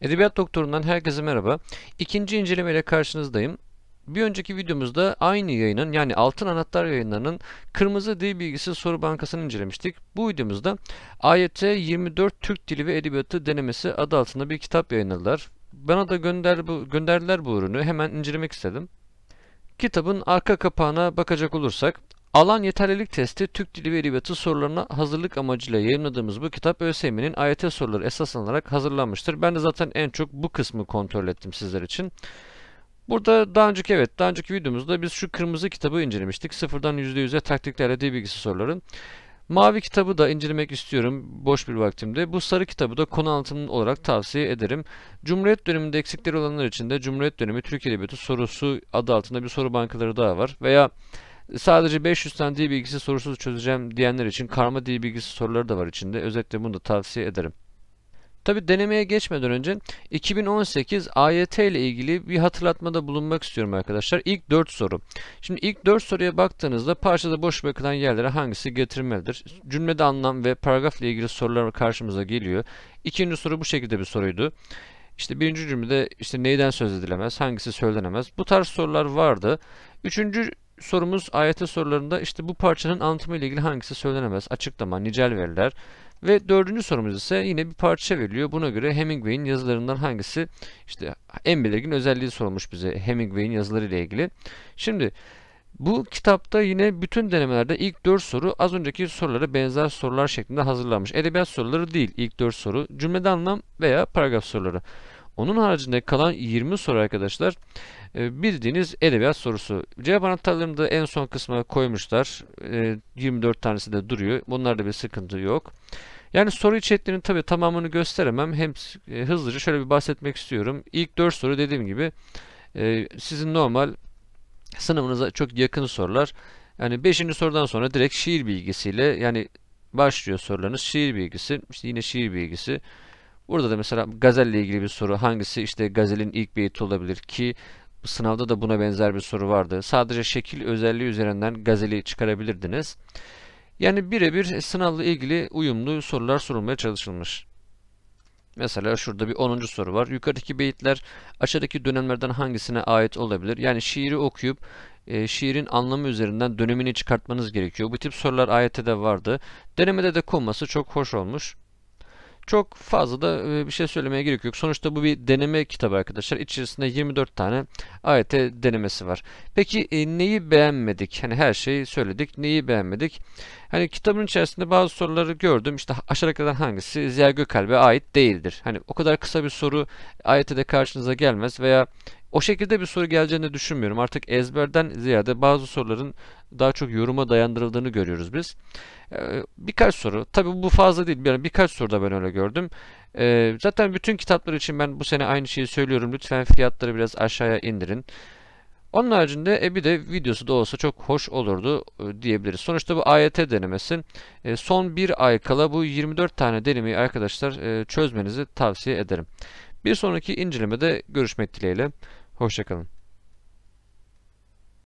Edebiyat Doktoru'ndan herkese merhaba. İkinci incelemeyle karşınızdayım. Bir önceki videomuzda aynı yayının yani Altın Anahtar yayınlarının Kırmızı Dil Bilgisi Soru Bankası'nı incelemiştik. Bu videomuzda AYT 24 Türk Dili ve Edebiyatı Denemesi adı altında bir kitap yayınladılar. Bana da gönder bu, gönderdiler bu ürünü. Hemen incelemek istedim. Kitabın arka kapağına bakacak olursak Alan yeterlilik testi Türk Dili ve Edebiyatı sorularına hazırlık amacıyla yayınladığımız bu kitap ÖSYM'nin AYT soruları esas alınarak hazırlanmıştır. Ben de zaten en çok bu kısmı kontrol ettim sizler için. Burada daha önceki evet daha önceki videomuzda biz şu kırmızı kitabı incelemiştik. Sıfırdan %100'e taktiklerle dil bilgisi soruların Mavi kitabı da incelemek istiyorum boş bir vaktimde. Bu sarı kitabı da konu anlatımı olarak tavsiye ederim. Cumhuriyet döneminde eksikleri olanlar için de Cumhuriyet dönemi Türk Edebiyatı sorusu adı altında bir soru bankaları daha var. Veya Sadece 500 tane dil bilgisi sorusuz çözeceğim diyenler için karma dil bilgisi soruları da var içinde. Özellikle bunu da tavsiye ederim. Tabi denemeye geçmeden önce 2018 AYT ile ilgili bir hatırlatmada bulunmak istiyorum arkadaşlar. İlk 4 soru. Şimdi ilk 4 soruya baktığınızda parçada boş bırakılan yerlere hangisi getirilmelidir? Cümlede anlam ve paragraf ile ilgili sorular karşımıza geliyor. İkinci soru bu şekilde bir soruydu. İşte birinci cümlede işte neyden söz edilemez, hangisi söylenemez. Bu tarz sorular vardı. Üçüncü sorumuz AYT sorularında işte bu parçanın anlatımı ile ilgili hangisi söylenemez, açıklama, nicel veriler. Ve dördüncü sorumuz ise yine bir parça veriliyor. Buna göre Hemingway'in yazılarından hangisi işte en belirgin özelliği sorulmuş bize Hemingway'in yazıları ile ilgili. Şimdi bu kitapta yine bütün denemelerde ilk dört soru az önceki sorulara benzer sorular şeklinde hazırlanmış. Edebiyat soruları değil ilk dört soru. Cümlede anlam veya paragraf soruları. Onun haricinde kalan 20 soru arkadaşlar e, bildiğiniz edebiyat sorusu. Cevap anahtarlarını da en son kısma koymuşlar. 24 e, tanesi de duruyor. Bunlarda bir sıkıntı yok. Yani soru içeriklerinin tabi tamamını gösteremem. Hem e, hızlıca şöyle bir bahsetmek istiyorum. İlk 4 soru dediğim gibi sizin normal sınavınıza çok yakın sorular. Yani 5. sorudan sonra direkt şiir bilgisiyle yani başlıyor sorularınız. Şiir bilgisi, işte yine şiir bilgisi. Burada da mesela gazelle ilgili bir soru. Hangisi işte gazelin ilk beyti olabilir ki sınavda da buna benzer bir soru vardı. Sadece şekil özelliği üzerinden gazeli çıkarabilirdiniz. Yani birebir sınavla ilgili uyumlu sorular sorulmaya çalışılmış. Mesela şurada bir 10. soru var. Yukarıdaki beyitler aşağıdaki dönemlerden hangisine ait olabilir? Yani şiiri okuyup e, şiirin anlamı üzerinden dönemini çıkartmanız gerekiyor. Bu tip sorular ayette de vardı. Denemede de konması çok hoş olmuş. Çok fazla da bir şey söylemeye gerek yok. Sonuçta bu bir deneme kitabı arkadaşlar. İçerisinde 24 tane AYT denemesi var. Peki neyi beğenmedik? Hani her şeyi söyledik. Neyi beğenmedik? Hani kitabın içerisinde bazı soruları gördüm. İşte aşağıdakilerden hangisi Ziya Gökalp'e ait değildir? Hani o kadar kısa bir soru AYT'de karşınıza gelmez veya o şekilde bir soru geleceğini düşünmüyorum. Artık ezberden ziyade bazı soruların daha çok yoruma dayandırıldığını görüyoruz biz. Ee, birkaç soru. Tabi bu fazla değil. Yani birkaç soruda ben öyle gördüm. Ee, zaten bütün kitaplar için ben bu sene aynı şeyi söylüyorum. Lütfen fiyatları biraz aşağıya indirin. Onun haricinde e bir de videosu da olsa çok hoş olurdu e, diyebiliriz. Sonuçta bu AYT denemesi e, son bir ay kala bu 24 tane denemeyi arkadaşlar e, çözmenizi tavsiye ederim. Bir sonraki incelemede görüşmek dileğiyle. Hoşçakalın.